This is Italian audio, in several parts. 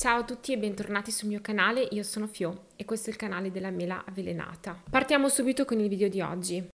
Ciao a tutti e bentornati sul mio canale, io sono Fio e questo è il canale della mela avvelenata. Partiamo subito con il video di oggi.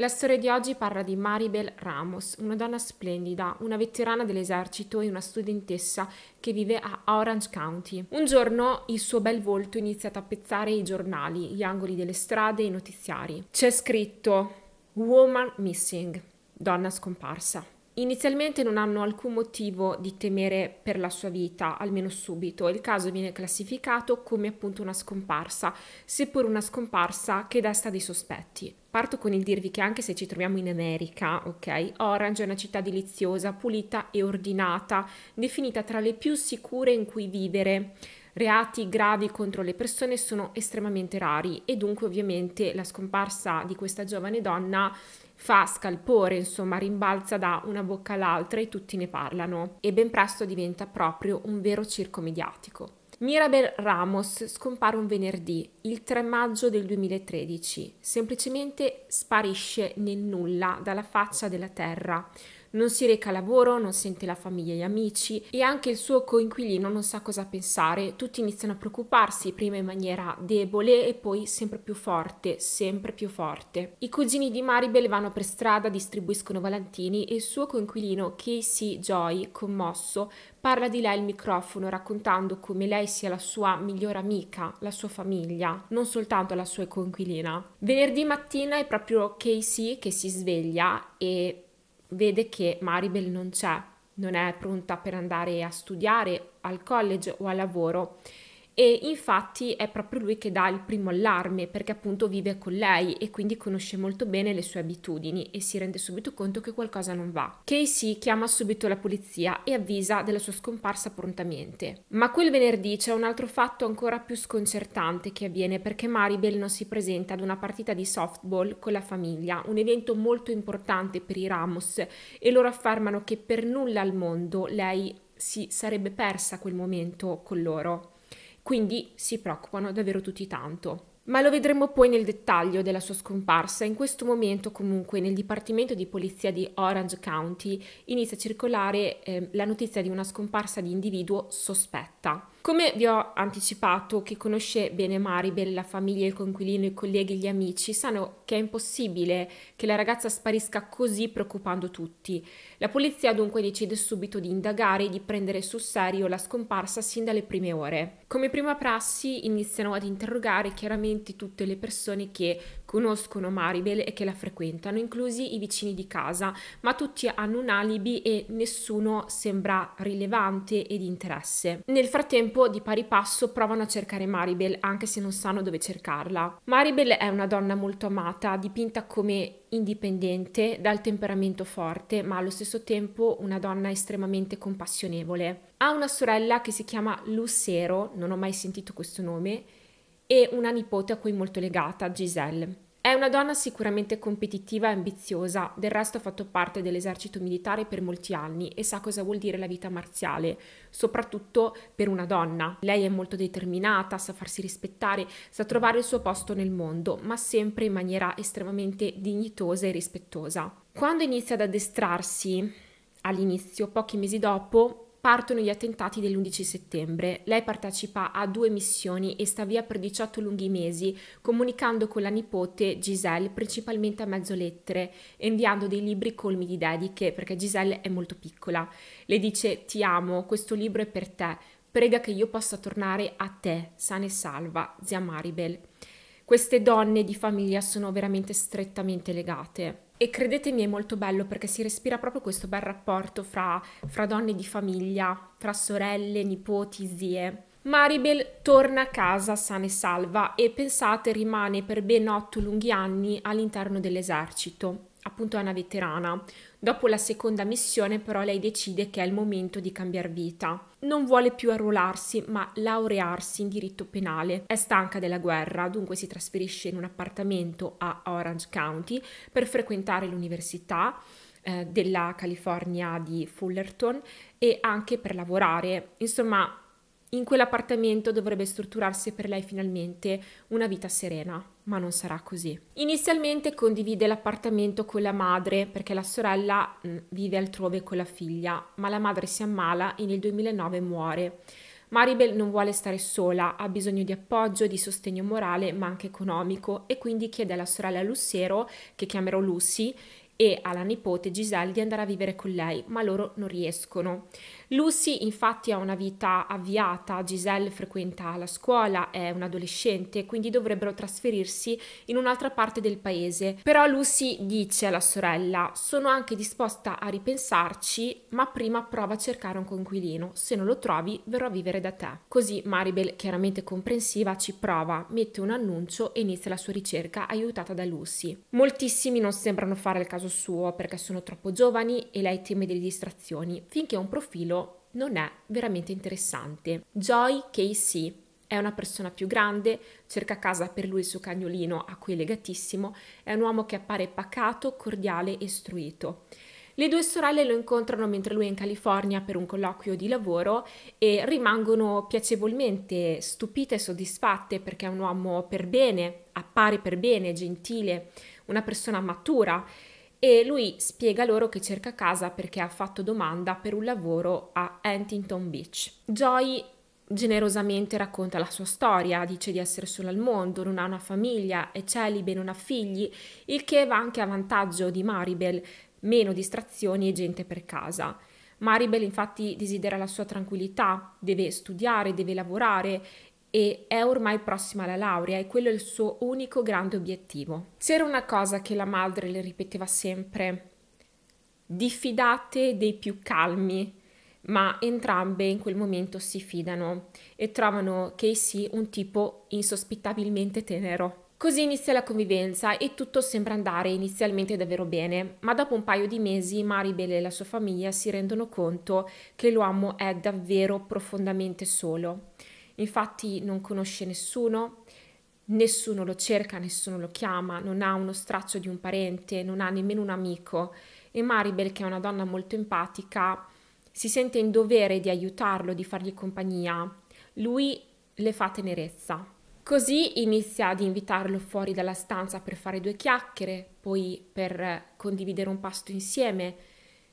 La storia di oggi parla di Maribel Ramos, una donna splendida, una veterana dell'esercito e una studentessa che vive a Orange County. Un giorno il suo bel volto inizia a tappezzare i giornali, gli angoli delle strade e i notiziari. C'è scritto Woman Missing, donna scomparsa. Inizialmente non hanno alcun motivo di temere per la sua vita, almeno subito. Il caso viene classificato come appunto una scomparsa, seppur una scomparsa che desta dei sospetti. Parto con il dirvi che anche se ci troviamo in America, ok, Orange è una città deliziosa, pulita e ordinata, definita tra le più sicure in cui vivere. Reati gravi contro le persone sono estremamente rari e dunque ovviamente la scomparsa di questa giovane donna fa scalpore, insomma, rimbalza da una bocca all'altra e tutti ne parlano e ben presto diventa proprio un vero circo mediatico. Mirabel Ramos scompare un venerdì, il 3 maggio del 2013, semplicemente sparisce nel nulla dalla faccia della terra non si reca a lavoro, non sente la famiglia e gli amici e anche il suo coinquilino non sa cosa pensare, tutti iniziano a preoccuparsi prima in maniera debole e poi sempre più forte, sempre più forte. I cugini di Maribel vanno per strada, distribuiscono valentini e il suo coinquilino Casey Joy, commosso, parla di lei al microfono raccontando come lei sia la sua migliore amica, la sua famiglia, non soltanto la sua coinquilina. Venerdì mattina è proprio Casey che si sveglia e vede che Maribel non c'è, non è pronta per andare a studiare al college o al lavoro e infatti è proprio lui che dà il primo allarme perché appunto vive con lei e quindi conosce molto bene le sue abitudini e si rende subito conto che qualcosa non va. Casey chiama subito la polizia e avvisa della sua scomparsa prontamente. Ma quel venerdì c'è un altro fatto ancora più sconcertante che avviene perché Maribel non si presenta ad una partita di softball con la famiglia, un evento molto importante per i Ramos e loro affermano che per nulla al mondo lei si sarebbe persa quel momento con loro quindi si preoccupano davvero tutti tanto. Ma lo vedremo poi nel dettaglio della sua scomparsa. In questo momento, comunque, nel Dipartimento di Polizia di Orange County inizia a circolare eh, la notizia di una scomparsa di individuo sospetta. Come vi ho anticipato, chi conosce bene Maribel, la famiglia, il conquilino, i colleghi, gli amici, sanno che è impossibile che la ragazza sparisca così preoccupando tutti. La polizia dunque decide subito di indagare e di prendere sul serio la scomparsa sin dalle prime ore. Come prima prassi iniziano ad interrogare chiaramente tutte le persone che conoscono Maribel e che la frequentano, inclusi i vicini di casa, ma tutti hanno un alibi e nessuno sembra rilevante e di interesse. Nel frattempo, di pari passo, provano a cercare Maribel, anche se non sanno dove cercarla. Maribel è una donna molto amata, dipinta come indipendente, dal temperamento forte, ma allo stesso tempo una donna estremamente compassionevole. Ha una sorella che si chiama Lucero, non ho mai sentito questo nome, e una nipote a cui molto legata, Giselle. È una donna sicuramente competitiva e ambiziosa, del resto ha fatto parte dell'esercito militare per molti anni e sa cosa vuol dire la vita marziale, soprattutto per una donna. Lei è molto determinata, sa farsi rispettare, sa trovare il suo posto nel mondo, ma sempre in maniera estremamente dignitosa e rispettosa. Quando inizia ad addestrarsi, all'inizio, pochi mesi dopo, partono gli attentati dell'11 settembre. Lei partecipa a due missioni e sta via per 18 lunghi mesi, comunicando con la nipote Giselle principalmente a mezzo lettere e inviando dei libri colmi di dediche perché Giselle è molto piccola. Le dice ti amo, questo libro è per te, prega che io possa tornare a te, sana e salva, zia Maribel. Queste donne di famiglia sono veramente strettamente legate e credetemi è molto bello perché si respira proprio questo bel rapporto fra, fra donne di famiglia, fra sorelle, nipoti, zie. Maribel torna a casa sana e salva e pensate rimane per ben otto lunghi anni all'interno dell'esercito, appunto è una veterana. Dopo la seconda missione però lei decide che è il momento di cambiare vita non vuole più arruolarsi ma laurearsi in diritto penale. È stanca della guerra, dunque si trasferisce in un appartamento a Orange County per frequentare l'università eh, della California di Fullerton e anche per lavorare. Insomma, in quell'appartamento dovrebbe strutturarsi per lei finalmente una vita serena, ma non sarà così. Inizialmente condivide l'appartamento con la madre perché la sorella mm, vive altrove con la figlia, ma la madre si ammala e nel 2009 muore. Maribel non vuole stare sola, ha bisogno di appoggio, di sostegno morale ma anche economico e quindi chiede alla sorella Lussero, che chiamerò Lucy, e alla nipote Giselle di andare a vivere con lei, ma loro non riescono. Lucy infatti ha una vita avviata, Giselle frequenta la scuola, è un'adolescente, quindi dovrebbero trasferirsi in un'altra parte del paese. Però Lucy dice alla sorella, sono anche disposta a ripensarci, ma prima prova a cercare un conquilino, se non lo trovi verrò a vivere da te. Così Maribel, chiaramente comprensiva, ci prova, mette un annuncio e inizia la sua ricerca aiutata da Lucy. Moltissimi non sembrano fare il caso suo perché sono troppo giovani e lei teme delle distrazioni, finché un profilo non è veramente interessante. Joy Casey è una persona più grande, cerca casa per lui il suo cagnolino a cui è legatissimo, è un uomo che appare pacato, cordiale e istruito. Le due sorelle lo incontrano mentre lui è in California per un colloquio di lavoro e rimangono piacevolmente stupite e soddisfatte perché è un uomo per bene, appare per bene, gentile, una persona matura e lui spiega loro che cerca casa perché ha fatto domanda per un lavoro a Huntington Beach. Joy generosamente racconta la sua storia, dice di essere sola al mondo, non ha una famiglia, è celibe, non ha figli, il che va anche a vantaggio di Maribel, meno distrazioni e gente per casa. Maribel infatti desidera la sua tranquillità, deve studiare, deve lavorare e è ormai prossima alla laurea e quello è il suo unico grande obiettivo. C'era una cosa che la madre le ripeteva sempre, diffidate dei più calmi, ma entrambe in quel momento si fidano e trovano Casey un tipo insospettabilmente tenero. Così inizia la convivenza e tutto sembra andare inizialmente davvero bene, ma dopo un paio di mesi Maribel e la sua famiglia si rendono conto che l'uomo è davvero profondamente solo infatti non conosce nessuno, nessuno lo cerca, nessuno lo chiama, non ha uno straccio di un parente, non ha nemmeno un amico e Maribel, che è una donna molto empatica, si sente in dovere di aiutarlo, di fargli compagnia. Lui le fa tenerezza. Così inizia ad invitarlo fuori dalla stanza per fare due chiacchiere, poi per condividere un pasto insieme,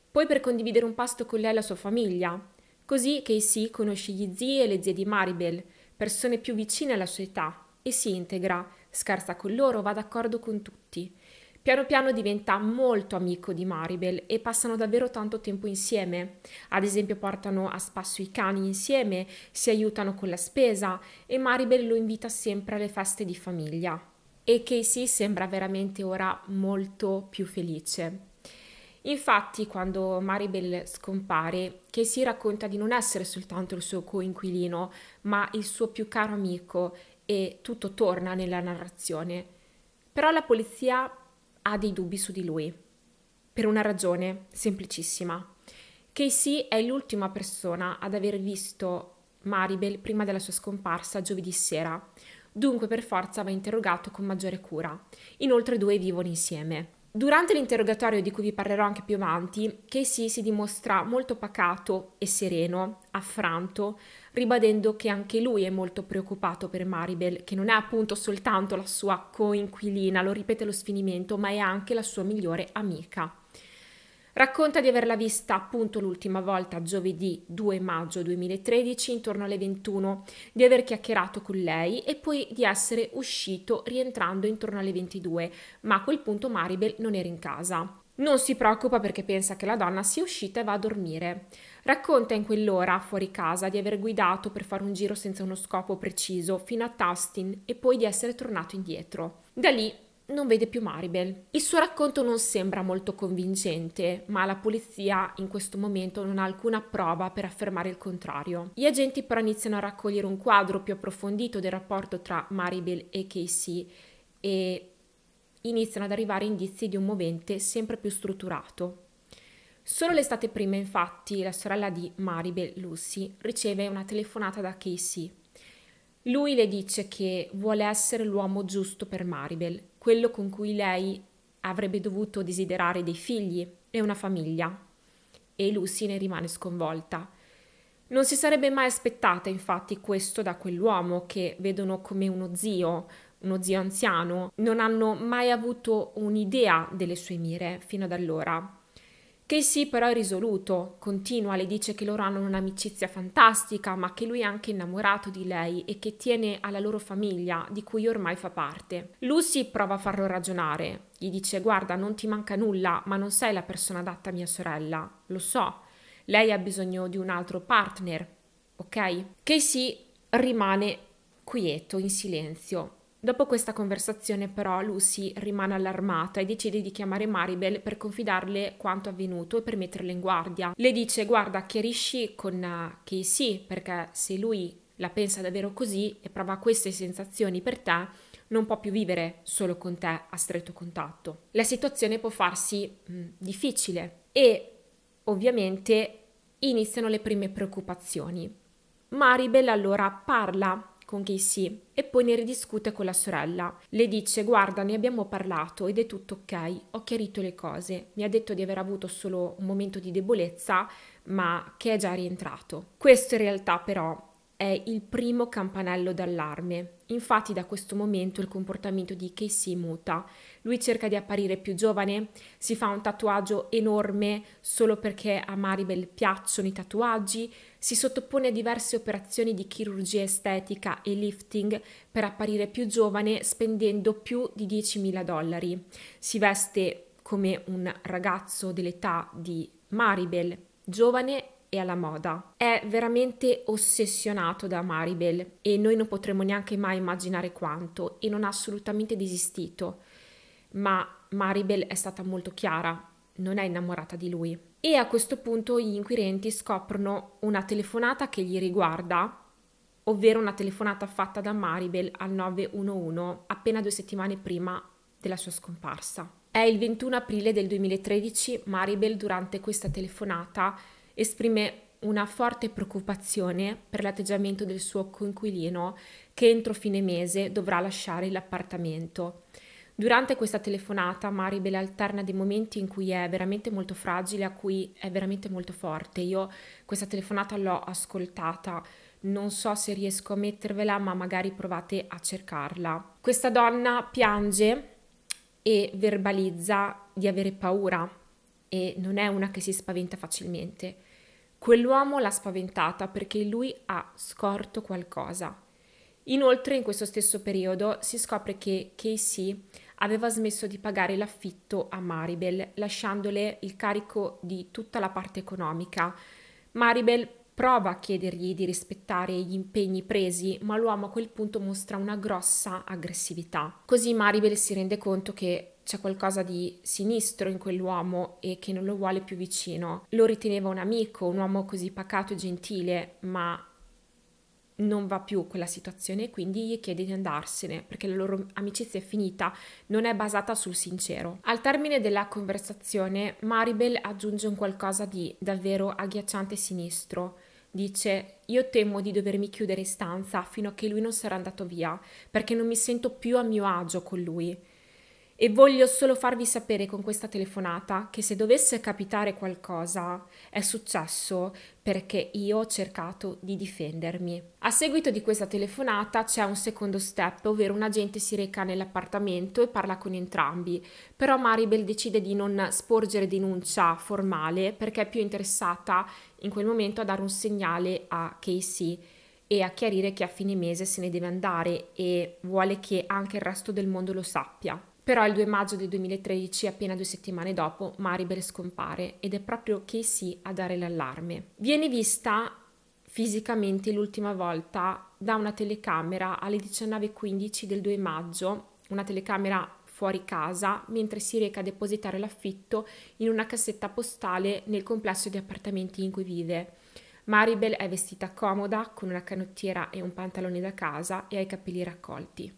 poi per condividere un pasto con lei e la sua famiglia. Così Casey conosce gli zii e le zie di Maribel, persone più vicine alla sua età, e si integra, scarsa con loro, va d'accordo con tutti. Piano piano diventa molto amico di Maribel e passano davvero tanto tempo insieme. Ad esempio portano a spasso i cani insieme, si aiutano con la spesa e Maribel lo invita sempre alle feste di famiglia. E Casey sembra veramente ora molto più felice. Infatti, quando Maribel scompare, Casey racconta di non essere soltanto il suo coinquilino, ma il suo più caro amico e tutto torna nella narrazione. Però la polizia ha dei dubbi su di lui, per una ragione semplicissima. Casey è l'ultima persona ad aver visto Maribel prima della sua scomparsa giovedì sera, dunque per forza va interrogato con maggiore cura. Inoltre i due vivono insieme. Durante l'interrogatorio di cui vi parlerò anche più avanti, Casey si dimostra molto pacato e sereno, affranto, ribadendo che anche lui è molto preoccupato per Maribel, che non è appunto soltanto la sua coinquilina, lo ripete lo sfinimento, ma è anche la sua migliore amica. Racconta di averla vista appunto l'ultima volta giovedì 2 maggio 2013 intorno alle 21, di aver chiacchierato con lei e poi di essere uscito rientrando intorno alle 22, ma a quel punto Maribel non era in casa. Non si preoccupa perché pensa che la donna sia uscita e va a dormire. Racconta in quell'ora, fuori casa, di aver guidato per fare un giro senza uno scopo preciso fino a Tustin e poi di essere tornato indietro. Da lì non vede più Maribel. Il suo racconto non sembra molto convincente, ma la polizia in questo momento non ha alcuna prova per affermare il contrario. Gli agenti però iniziano a raccogliere un quadro più approfondito del rapporto tra Maribel e Casey e iniziano ad arrivare indizi di un movente sempre più strutturato. Solo l'estate prima, infatti, la sorella di Maribel, Lucy, riceve una telefonata da Casey. Lui le dice che vuole essere l'uomo giusto per Maribel quello con cui lei avrebbe dovuto desiderare dei figli e una famiglia. E Lucy ne rimane sconvolta. Non si sarebbe mai aspettata infatti questo da quell'uomo che vedono come uno zio, uno zio anziano, non hanno mai avuto un'idea delle sue mire fino ad allora. Casey però è risoluto, continua, le dice che loro hanno un'amicizia fantastica, ma che lui è anche innamorato di lei e che tiene alla loro famiglia, di cui ormai fa parte. Lucy prova a farlo ragionare, gli dice guarda non ti manca nulla, ma non sei la persona adatta a mia sorella, lo so, lei ha bisogno di un altro partner, ok? Casey rimane quieto, in silenzio, Dopo questa conversazione però Lucy rimane allarmata e decide di chiamare Maribel per confidarle quanto avvenuto e per metterla in guardia. Le dice guarda chiarisci con eh, Casey perché se lui la pensa davvero così e prova queste sensazioni per te non può più vivere solo con te a stretto contatto. La situazione può farsi mh, mm, difficile e ovviamente iniziano le prime preoccupazioni. Maribel allora parla con Casey e poi ne ridiscute con la sorella. Le dice guarda ne abbiamo parlato ed è tutto ok, ho chiarito le cose, mi ha detto di aver avuto solo un momento di debolezza ma che è già rientrato. Questo in realtà però è il primo campanello d'allarme. Infatti da questo momento il comportamento di Casey muta. Lui cerca di apparire più giovane, si fa un tatuaggio enorme solo perché a Maribel piacciono i tatuaggi, si sottopone a diverse operazioni di chirurgia estetica e lifting per apparire più giovane spendendo più di 10.000 dollari. Si veste come un ragazzo dell'età di Maribel, giovane e alla moda. È veramente ossessionato da Maribel e noi non potremmo neanche mai immaginare quanto e non ha assolutamente desistito. Ma Maribel è stata molto chiara, non è innamorata di lui e a questo punto gli inquirenti scoprono una telefonata che gli riguarda, ovvero una telefonata fatta da Maribel al 911 appena due settimane prima della sua scomparsa. È il 21 aprile del 2013, Maribel durante questa telefonata esprime una forte preoccupazione per l'atteggiamento del suo coinquilino che entro fine mese dovrà lasciare l'appartamento Durante questa telefonata Maribel alterna dei momenti in cui è veramente molto fragile, a cui è veramente molto forte. Io questa telefonata l'ho ascoltata, non so se riesco a mettervela, ma magari provate a cercarla. Questa donna piange e verbalizza di avere paura e non è una che si spaventa facilmente. Quell'uomo l'ha spaventata perché lui ha scorto qualcosa. Inoltre in questo stesso periodo si scopre che Casey aveva smesso di pagare l'affitto a Maribel, lasciandole il carico di tutta la parte economica. Maribel prova a chiedergli di rispettare gli impegni presi, ma l'uomo a quel punto mostra una grossa aggressività. Così Maribel si rende conto che c'è qualcosa di sinistro in quell'uomo e che non lo vuole più vicino. Lo riteneva un amico, un uomo così pacato e gentile, ma non va più quella situazione e quindi gli chiede di andarsene perché la loro amicizia è finita, non è basata sul sincero. Al termine della conversazione, Maribel aggiunge un qualcosa di davvero agghiacciante e sinistro. Dice: Io temo di dovermi chiudere in stanza fino a che lui non sarà andato via, perché non mi sento più a mio agio con lui. E voglio solo farvi sapere con questa telefonata che se dovesse capitare qualcosa è successo perché io ho cercato di difendermi. A seguito di questa telefonata c'è un secondo step, ovvero un agente si reca nell'appartamento e parla con entrambi, però Maribel decide di non sporgere denuncia formale perché è più interessata in quel momento a dare un segnale a Casey e a chiarire che a fine mese se ne deve andare e vuole che anche il resto del mondo lo sappia. Però il 2 maggio del 2013, appena due settimane dopo, Maribel scompare ed è proprio Casey a dare l'allarme. Viene vista fisicamente l'ultima volta da una telecamera alle 19.15 del 2 maggio, una telecamera fuori casa mentre si reca a depositare l'affitto in una cassetta postale nel complesso di appartamenti in cui vive. Maribel è vestita comoda con una canottiera e un pantalone da casa e ha i capelli raccolti.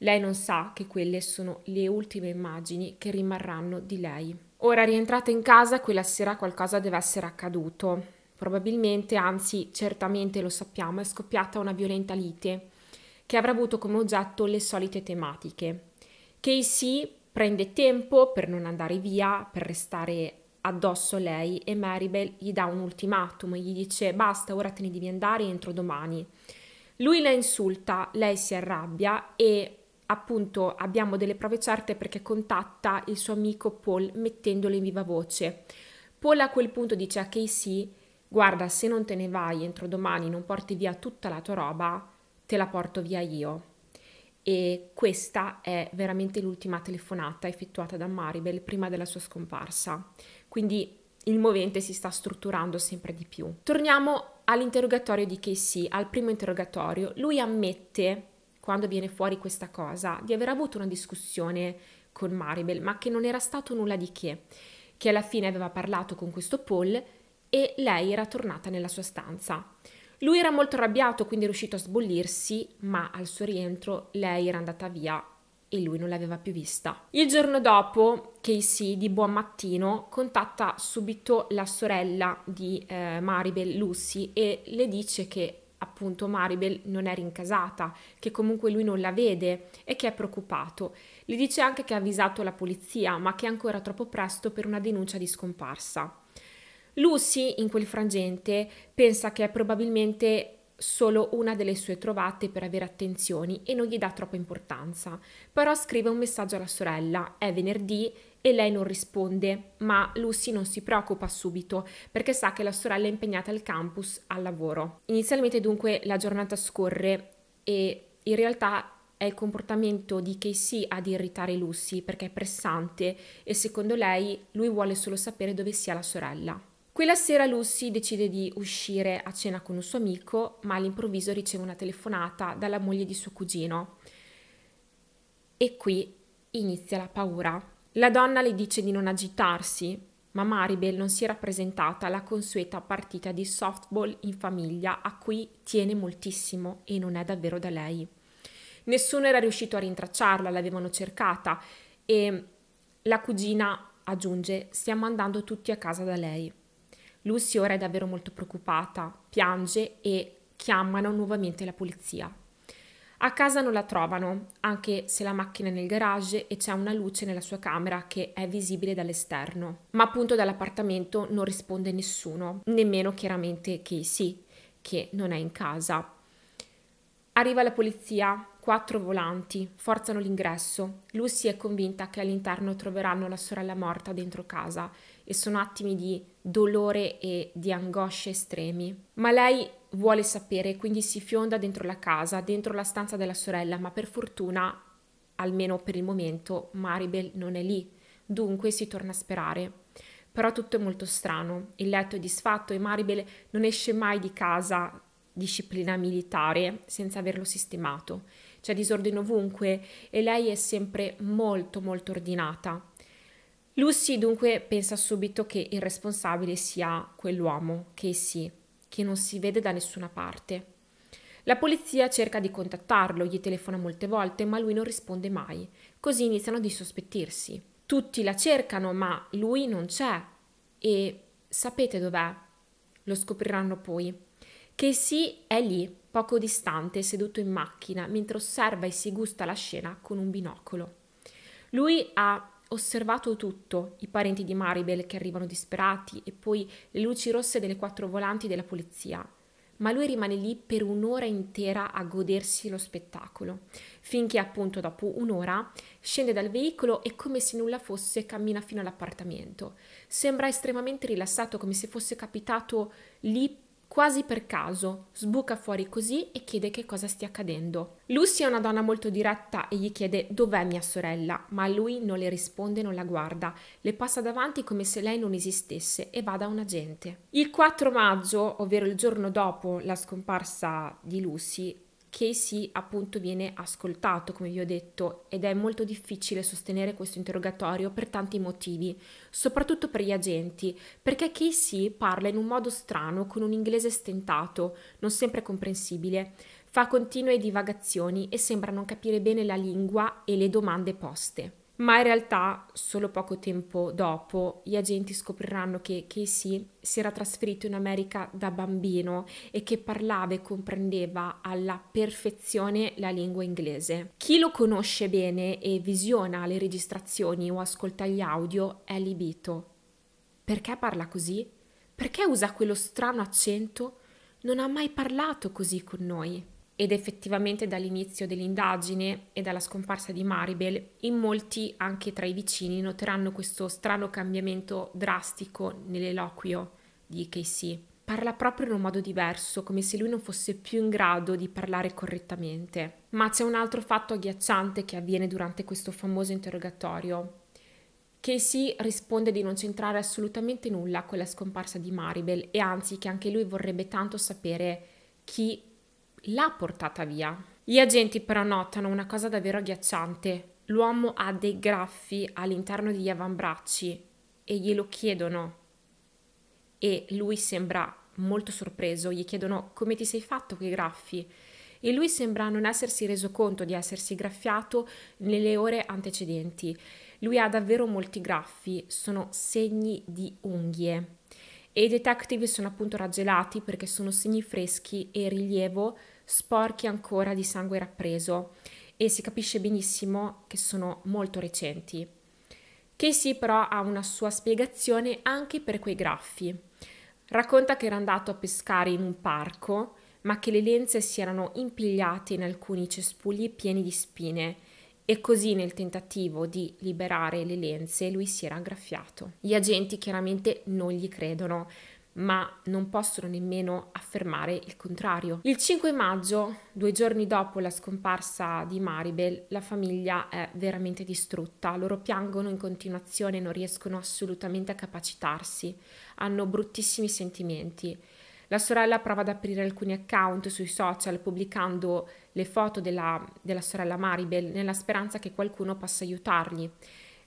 Lei non sa che quelle sono le ultime immagini che rimarranno di lei. Ora rientrata in casa, quella sera qualcosa deve essere accaduto. Probabilmente, anzi certamente lo sappiamo, è scoppiata una violenta lite che avrà avuto come oggetto le solite tematiche. Casey prende tempo per non andare via, per restare addosso a lei e Maribel gli dà un ultimatum, gli dice basta, ora te ne devi andare entro domani. Lui la insulta, lei si arrabbia e appunto abbiamo delle prove certe perché contatta il suo amico Paul mettendolo in viva voce. Paul a quel punto dice a Casey guarda se non te ne vai entro domani non porti via tutta la tua roba te la porto via io. E questa è veramente l'ultima telefonata effettuata da Maribel prima della sua scomparsa. Quindi il movente si sta strutturando sempre di più. Torniamo all'interrogatorio di Casey, al primo interrogatorio. Lui ammette quando viene fuori questa cosa, di aver avuto una discussione con Maribel, ma che non era stato nulla di che, che alla fine aveva parlato con questo Paul e lei era tornata nella sua stanza. Lui era molto arrabbiato, quindi è riuscito a sbollirsi, ma al suo rientro lei era andata via e lui non l'aveva più vista. Il giorno dopo, Casey di buon mattino contatta subito la sorella di eh, Maribel, Lucy, e le dice che appunto Maribel non è rincasata, che comunque lui non la vede e che è preoccupato. Gli dice anche che ha avvisato la polizia, ma che è ancora troppo presto per una denuncia di scomparsa. Lucy, in quel frangente, pensa che è probabilmente solo una delle sue trovate per avere attenzioni e non gli dà troppa importanza. Però scrive un messaggio alla sorella, è venerdì e lei non risponde, ma Lucy non si preoccupa subito perché sa che la sorella è impegnata al campus al lavoro. Inizialmente dunque la giornata scorre e in realtà è il comportamento di Casey ad irritare Lucy perché è pressante e secondo lei lui vuole solo sapere dove sia la sorella. Quella sera Lucy decide di uscire a cena con un suo amico, ma all'improvviso riceve una telefonata dalla moglie di suo cugino. E qui inizia la paura. La donna le dice di non agitarsi, ma Maribel non si era presentata alla consueta partita di softball in famiglia a cui tiene moltissimo e non è davvero da lei. Nessuno era riuscito a rintracciarla, l'avevano cercata e la cugina aggiunge stiamo andando tutti a casa da lei. Lucy ora è davvero molto preoccupata, piange e chiamano nuovamente la polizia. A casa non la trovano, anche se la macchina è nel garage e c'è una luce nella sua camera che è visibile dall'esterno. Ma appunto dall'appartamento non risponde nessuno, nemmeno chiaramente Casey, che non è in casa. Arriva la polizia, quattro volanti, forzano l'ingresso. Lucy è convinta che all'interno troveranno la sorella morta dentro casa e sono attimi di dolore e di angosce estremi. Ma lei vuole sapere, quindi si fionda dentro la casa, dentro la stanza della sorella, ma per fortuna, almeno per il momento, Maribel non è lì. Dunque si torna a sperare. Però tutto è molto strano. Il letto è disfatto e Maribel non esce mai di casa disciplina militare senza averlo sistemato. C'è disordine ovunque e lei è sempre molto molto ordinata. Lucy dunque pensa subito che il responsabile sia quell'uomo, Casey, che non si vede da nessuna parte. La polizia cerca di contattarlo, gli telefona molte volte, ma lui non risponde mai, così iniziano a sospettirsi. Tutti la cercano, ma lui non c'è. E sapete dov'è? Lo scopriranno poi. Casey è lì, poco distante, seduto in macchina, mentre osserva e si gusta la scena con un binocolo. Lui ha osservato tutto, i parenti di Maribel che arrivano disperati e poi le luci rosse delle quattro volanti della polizia. Ma lui rimane lì per un'ora intera a godersi lo spettacolo, finché appunto dopo un'ora scende dal veicolo e come se nulla fosse cammina fino all'appartamento. Sembra estremamente rilassato, come se fosse capitato lì Quasi per caso, sbuca fuori così e chiede che cosa stia accadendo. Lucy è una donna molto diretta e gli chiede dov'è mia sorella, ma lui non le risponde, non la guarda, le passa davanti come se lei non esistesse e va da un agente. Il 4 maggio, ovvero il giorno dopo la scomparsa di Lucy, Casey appunto viene ascoltato, come vi ho detto, ed è molto difficile sostenere questo interrogatorio per tanti motivi, soprattutto per gli agenti, perché Casey parla in un modo strano, con un inglese stentato, non sempre comprensibile, fa continue divagazioni e sembra non capire bene la lingua e le domande poste ma in realtà solo poco tempo dopo gli agenti scopriranno che Casey si era trasferito in America da bambino e che parlava e comprendeva alla perfezione la lingua inglese. Chi lo conosce bene e visiona le registrazioni o ascolta gli audio è libito. Perché parla così? Perché usa quello strano accento? Non ha mai parlato così con noi ed effettivamente dall'inizio dell'indagine e dalla scomparsa di Maribel, in molti, anche tra i vicini, noteranno questo strano cambiamento drastico nell'eloquio di Casey. Parla proprio in un modo diverso, come se lui non fosse più in grado di parlare correttamente. Ma c'è un altro fatto agghiacciante che avviene durante questo famoso interrogatorio. Casey risponde di non c'entrare assolutamente nulla con la scomparsa di Maribel e anzi che anche lui vorrebbe tanto sapere chi l'ha portata via. Gli agenti però notano una cosa davvero agghiacciante. L'uomo ha dei graffi all'interno degli avambracci e glielo chiedono. E lui sembra molto sorpreso, gli chiedono come ti sei fatto quei graffi e lui sembra non essersi reso conto di essersi graffiato nelle ore antecedenti. Lui ha davvero molti graffi, sono segni di unghie e i detective sono appunto raggelati perché sono segni freschi e rilievo sporchi ancora di sangue rappreso e si capisce benissimo che sono molto recenti. Casey però ha una sua spiegazione anche per quei graffi. Racconta che era andato a pescare in un parco, ma che le lenze si erano impigliate in alcuni cespugli pieni di spine e così nel tentativo di liberare le lenze lui si era aggraffiato. Gli agenti chiaramente non gli credono, ma non possono nemmeno affermare il contrario. Il 5 maggio, due giorni dopo la scomparsa di Maribel, la famiglia è veramente distrutta. Loro piangono in continuazione, non riescono assolutamente a capacitarsi, hanno bruttissimi sentimenti. La sorella prova ad aprire alcuni account sui social pubblicando le foto della, della sorella Maribel nella speranza che qualcuno possa aiutarli.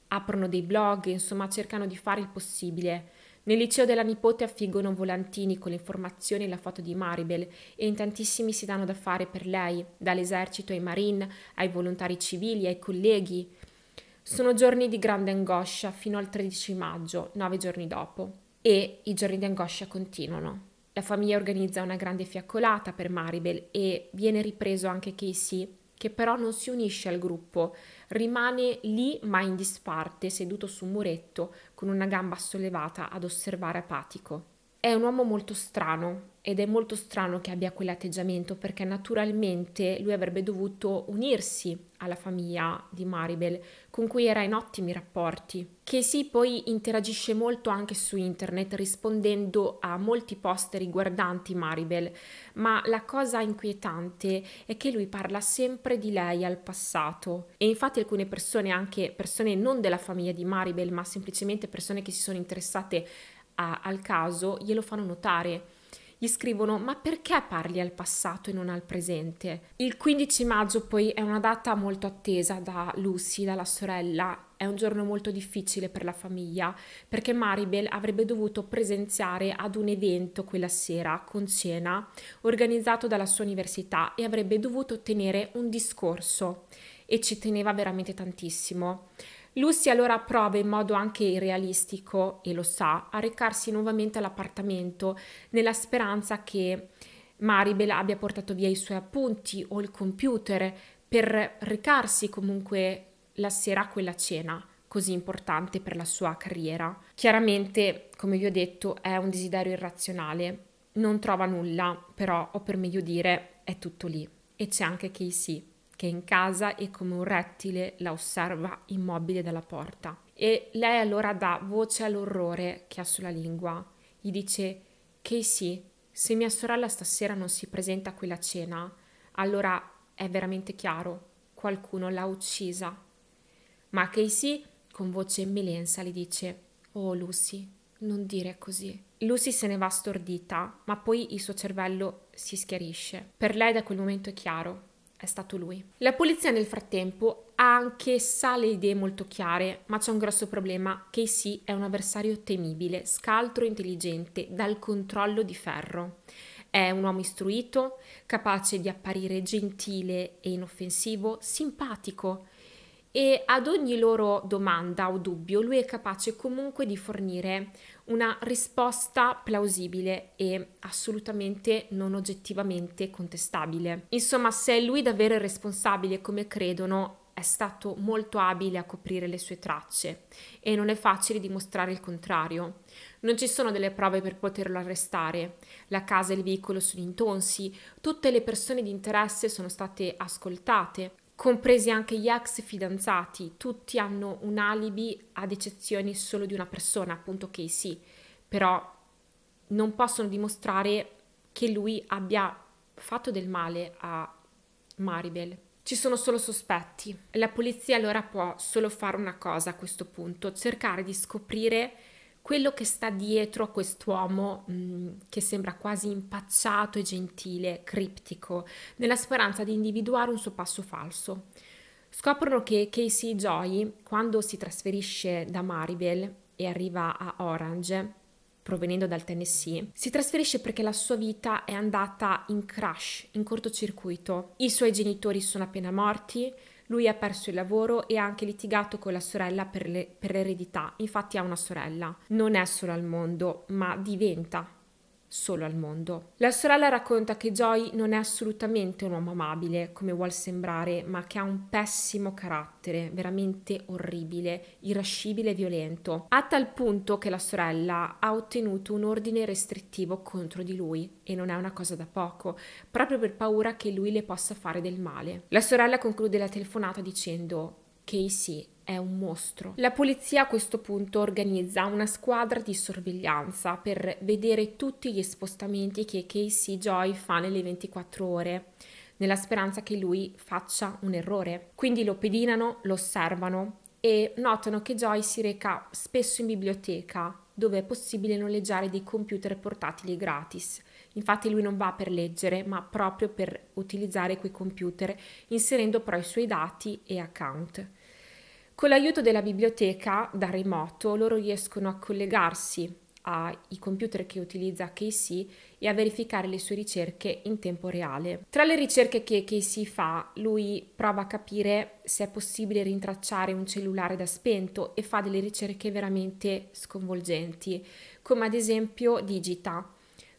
Aprono dei blog, insomma cercano di fare il possibile nel liceo della nipote affiggono volantini con le informazioni e la foto di Maribel e in tantissimi si danno da fare per lei, dall'esercito ai marine, ai volontari civili, ai colleghi. Sono giorni di grande angoscia fino al 13 maggio, nove giorni dopo. E i giorni di angoscia continuano. La famiglia organizza una grande fiaccolata per Maribel e viene ripreso anche Casey che però non si unisce al gruppo, rimane lì ma in disparte, seduto su un muretto, con una gamba sollevata ad osservare apatico. È un uomo molto strano, ed è molto strano che abbia quell'atteggiamento perché naturalmente lui avrebbe dovuto unirsi alla famiglia di Maribel con cui era in ottimi rapporti. Casey poi interagisce molto anche su internet rispondendo a molti post riguardanti Maribel, ma la cosa inquietante è che lui parla sempre di lei al passato e infatti alcune persone, anche persone non della famiglia di Maribel, ma semplicemente persone che si sono interessate a, al caso, glielo fanno notare gli scrivono ma perché parli al passato e non al presente? Il 15 maggio poi è una data molto attesa da Lucy, dalla sorella, è un giorno molto difficile per la famiglia perché Maribel avrebbe dovuto presenziare ad un evento quella sera con cena organizzato dalla sua università e avrebbe dovuto tenere un discorso e ci teneva veramente tantissimo. Lucy allora prova in modo anche irrealistico, e lo sa, a recarsi nuovamente all'appartamento nella speranza che Maribel abbia portato via i suoi appunti o il computer per recarsi comunque la sera a quella cena così importante per la sua carriera. Chiaramente, come vi ho detto, è un desiderio irrazionale, non trova nulla, però, o per meglio dire, è tutto lì. E c'è anche Casey che è in casa e come un rettile la osserva immobile dalla porta. E lei allora dà voce all'orrore che ha sulla lingua. Gli dice: Casey, se mia sorella stasera non si presenta a quella cena, allora è veramente chiaro, qualcuno l'ha uccisa. Ma Casey, con voce melensa, le dice: Oh Lucy, non dire così. Lucy se ne va stordita, ma poi il suo cervello si schiarisce. Per lei da quel momento è chiaro, è stato lui. La polizia nel frattempo ha anch'essa le idee molto chiare, ma c'è un grosso problema. Casey è un avversario temibile, scaltro e intelligente, dal controllo di ferro. È un uomo istruito, capace di apparire gentile e inoffensivo, simpatico, e ad ogni loro domanda o dubbio lui è capace comunque di fornire una risposta plausibile e assolutamente non oggettivamente contestabile. Insomma, se è lui davvero il responsabile, come credono, è stato molto abile a coprire le sue tracce e non è facile dimostrare il contrario. Non ci sono delle prove per poterlo arrestare. La casa e il veicolo sono intonsi, tutte le persone di interesse sono state ascoltate compresi anche gli ex fidanzati, tutti hanno un alibi ad eccezione solo di una persona, appunto Casey, però non possono dimostrare che lui abbia fatto del male a Maribel. Ci sono solo sospetti. La polizia allora può solo fare una cosa a questo punto, cercare di scoprire quello che sta dietro a quest'uomo mh, mm, che sembra quasi impacciato e gentile, criptico, nella speranza di individuare un suo passo falso. Scoprono che Casey Joy, quando si trasferisce da Maribel e arriva a Orange, provenendo dal Tennessee, si trasferisce perché la sua vita è andata in crash, in cortocircuito. I suoi genitori sono appena morti, lui ha perso il lavoro e ha anche litigato con la sorella per, le, per l'eredità, infatti ha una sorella. Non è solo al mondo, ma diventa solo al mondo. La sorella racconta che Joy non è assolutamente un uomo amabile, come vuol sembrare, ma che ha un pessimo carattere, veramente orribile, irascibile e violento, a tal punto che la sorella ha ottenuto un ordine restrittivo contro di lui, e non è una cosa da poco, proprio per paura che lui le possa fare del male. La sorella conclude la telefonata dicendo Casey è un mostro. La polizia a questo punto organizza una squadra di sorveglianza per vedere tutti gli spostamenti che Casey Joy fa nelle 24 ore nella speranza che lui faccia un errore. Quindi lo pedinano, lo osservano e notano che Joy si reca spesso in biblioteca dove è possibile noleggiare dei computer portatili gratis. Infatti lui non va per leggere, ma proprio per utilizzare quei computer, inserendo però i suoi dati e account. Con l'aiuto della biblioteca da remoto loro riescono a collegarsi ai computer che utilizza Casey e a verificare le sue ricerche in tempo reale. Tra le ricerche che Casey fa, lui prova a capire se è possibile rintracciare un cellulare da spento e fa delle ricerche veramente sconvolgenti, come ad esempio digita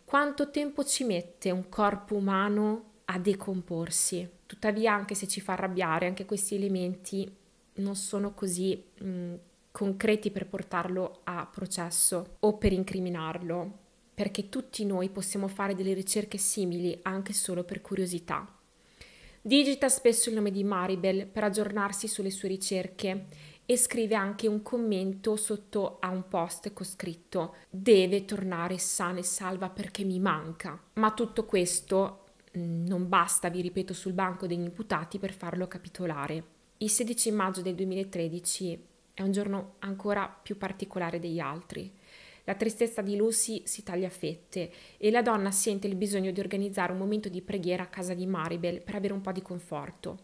quanto tempo ci mette un corpo umano a decomporsi. Tuttavia, anche se ci fa arrabbiare, anche questi elementi non sono così mh, concreti per portarlo a processo o per incriminarlo, perché tutti noi possiamo fare delle ricerche simili anche solo per curiosità. Digita spesso il nome di Maribel per aggiornarsi sulle sue ricerche e scrive anche un commento sotto a un post con scritto deve tornare sana e salva perché mi manca. Ma tutto questo non basta, vi ripeto, sul banco degli imputati per farlo capitolare. Il 16 maggio del 2013 è un giorno ancora più particolare degli altri. La tristezza di Lucy si taglia a fette e la donna sente il bisogno di organizzare un momento di preghiera a casa di Maribel per avere un po' di conforto.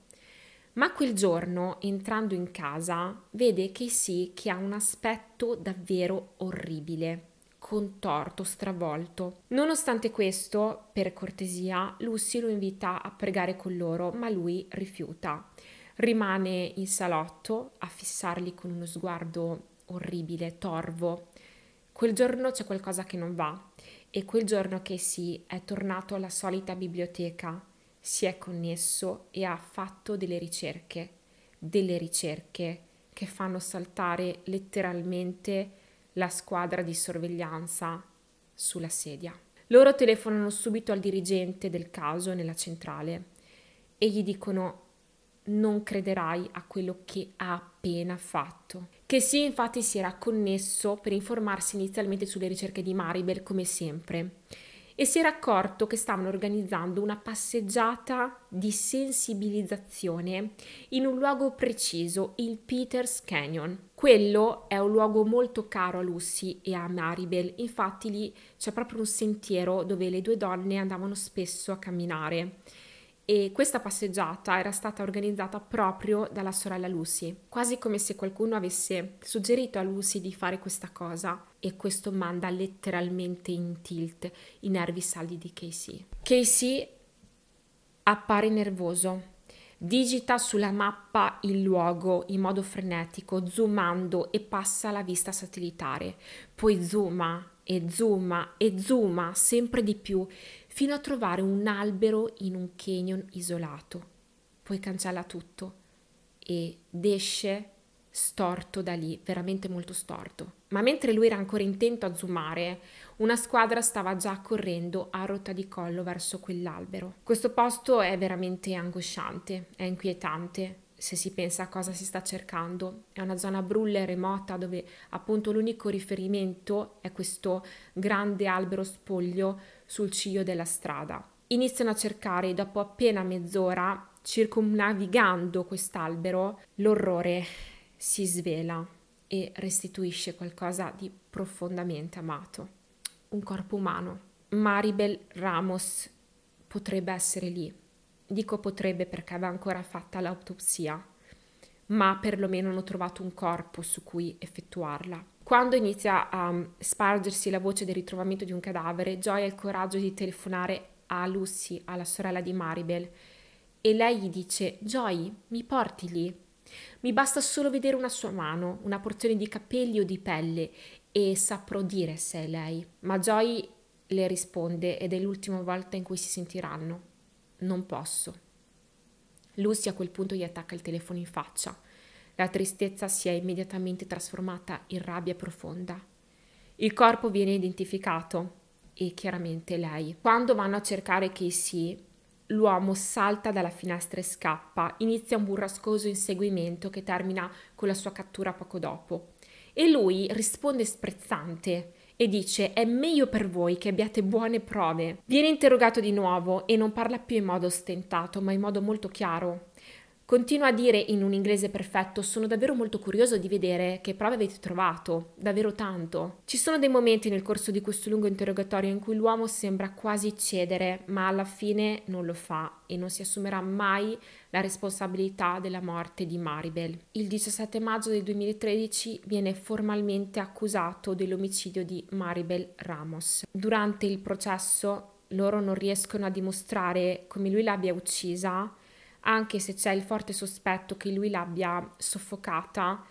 Ma quel giorno, entrando in casa, vede che sì, che ha un aspetto davvero orribile, contorto, stravolto. Nonostante questo, per cortesia, Lucy lo invita a pregare con loro, ma lui rifiuta rimane in salotto a fissarli con uno sguardo orribile, torvo. Quel giorno c'è qualcosa che non va e quel giorno che si è tornato alla solita biblioteca, si è connesso e ha fatto delle ricerche, delle ricerche che fanno saltare letteralmente la squadra di sorveglianza sulla sedia. Loro telefonano subito al dirigente del caso nella centrale e gli dicono non crederai a quello che ha appena fatto. Che sì, infatti si era connesso per informarsi inizialmente sulle ricerche di Maribel, come sempre, e si era accorto che stavano organizzando una passeggiata di sensibilizzazione in un luogo preciso, il Peters Canyon. Quello è un luogo molto caro a Lucy e a Maribel, infatti lì c'è proprio un sentiero dove le due donne andavano spesso a camminare e questa passeggiata era stata organizzata proprio dalla sorella Lucy, quasi come se qualcuno avesse suggerito a Lucy di fare questa cosa e questo manda letteralmente in tilt i nervi saldi di Casey. Casey appare nervoso, digita sulla mappa il luogo in modo frenetico, zoomando e passa alla vista satellitare, poi zooma e zooma e zooma sempre di più fino a trovare un albero in un canyon isolato. Poi cancella tutto ed esce storto da lì, veramente molto storto. Ma mentre lui era ancora intento a zoomare, una squadra stava già correndo a rotta di collo verso quell'albero. Questo posto è veramente angosciante, è inquietante, se si pensa a cosa si sta cercando. È una zona brulla e remota dove appunto l'unico riferimento è questo grande albero spoglio sul ciglio della strada. Iniziano a cercare e dopo appena mezz'ora, circumnavigando quest'albero, l'orrore si svela e restituisce qualcosa di profondamente amato, un corpo umano. Maribel Ramos potrebbe essere lì Dico potrebbe perché aveva ancora fatta l'autopsia, ma perlomeno hanno trovato un corpo su cui effettuarla. Quando inizia a mm, spargersi la voce del ritrovamento di un cadavere, Joy ha il coraggio di telefonare a Lucy, alla sorella di Maribel, e lei gli dice: Joy, mi porti lì? Mi basta solo vedere una sua mano, una porzione di capelli o di pelle e saprò dire se è lei. Ma Joy le risponde ed è l'ultima volta in cui si sentiranno non posso. Lucy a quel punto gli attacca il telefono in faccia. La tristezza si è immediatamente trasformata in rabbia profonda. Il corpo viene identificato e chiaramente lei. Quando vanno a cercare Casey, l'uomo salta dalla finestra e scappa. Inizia un burrascoso inseguimento che termina con la sua cattura poco dopo. E lui risponde sprezzante e dice è meglio per voi che abbiate buone prove. Viene interrogato di nuovo e non parla più in modo stentato ma in modo molto chiaro. Continua a dire in un inglese perfetto, sono davvero molto curioso di vedere che prove avete trovato, davvero tanto. Ci sono dei momenti nel corso di questo lungo interrogatorio in cui l'uomo sembra quasi cedere, ma alla fine non lo fa e non si assumerà mai la responsabilità della morte di Maribel. Il 17 maggio del 2013 viene formalmente accusato dell'omicidio di Maribel Ramos. Durante il processo loro non riescono a dimostrare come lui l'abbia uccisa anche se c'è il forte sospetto che lui l'abbia soffocata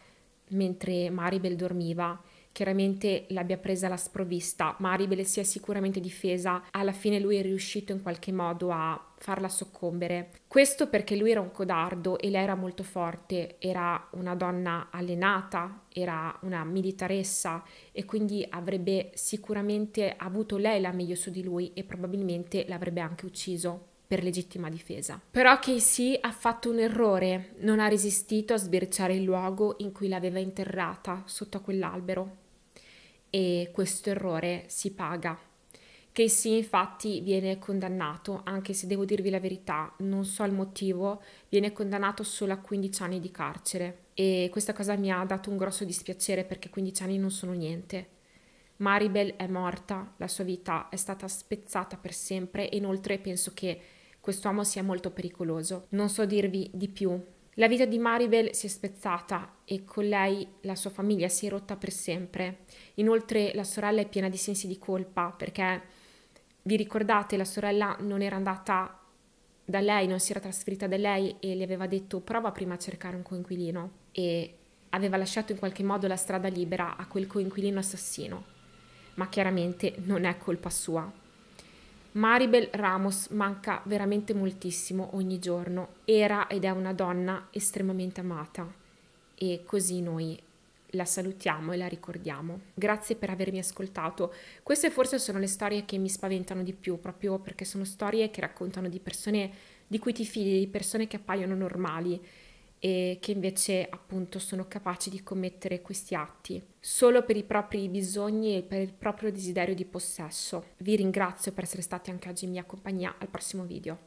mentre Maribel dormiva. Chiaramente l'abbia presa alla sprovvista, Maribel si è sicuramente difesa, alla fine lui è riuscito in qualche modo a farla soccombere. Questo perché lui era un codardo e lei era molto forte, era una donna allenata, era una militaressa e quindi avrebbe sicuramente avuto lei la meglio su di lui e probabilmente l'avrebbe anche ucciso per legittima difesa. Però Casey ha fatto un errore, non ha resistito a sbirciare il luogo in cui l'aveva interrata sotto a quell'albero. E questo errore si paga. Casey infatti viene condannato, anche se devo dirvi la verità, non so il motivo, viene condannato solo a 15 anni di carcere. E questa cosa mi ha dato un grosso dispiacere perché 15 anni non sono niente. Maribel è morta, la sua vita è stata spezzata per sempre e inoltre penso che quest'uomo sia molto pericoloso. Non so dirvi di più. La vita di Maribel si è spezzata e con lei la sua famiglia si è rotta per sempre. Inoltre la sorella è piena di sensi di colpa perché, vi ricordate, la sorella non era andata da lei, non si era trasferita da lei e le aveva detto prova prima a cercare un coinquilino e aveva lasciato in qualche modo la strada libera a quel coinquilino assassino. Ma chiaramente non è colpa sua. Maribel Ramos manca veramente moltissimo ogni giorno, era ed è una donna estremamente amata e così noi la salutiamo e la ricordiamo. Grazie per avermi ascoltato. Queste forse sono le storie che mi spaventano di più, proprio perché sono storie che raccontano di persone di cui ti fidi, di persone che appaiono normali e che invece appunto sono capaci di commettere questi atti solo per i propri bisogni e per il proprio desiderio di possesso. Vi ringrazio per essere stati anche oggi in mia compagnia, al prossimo video.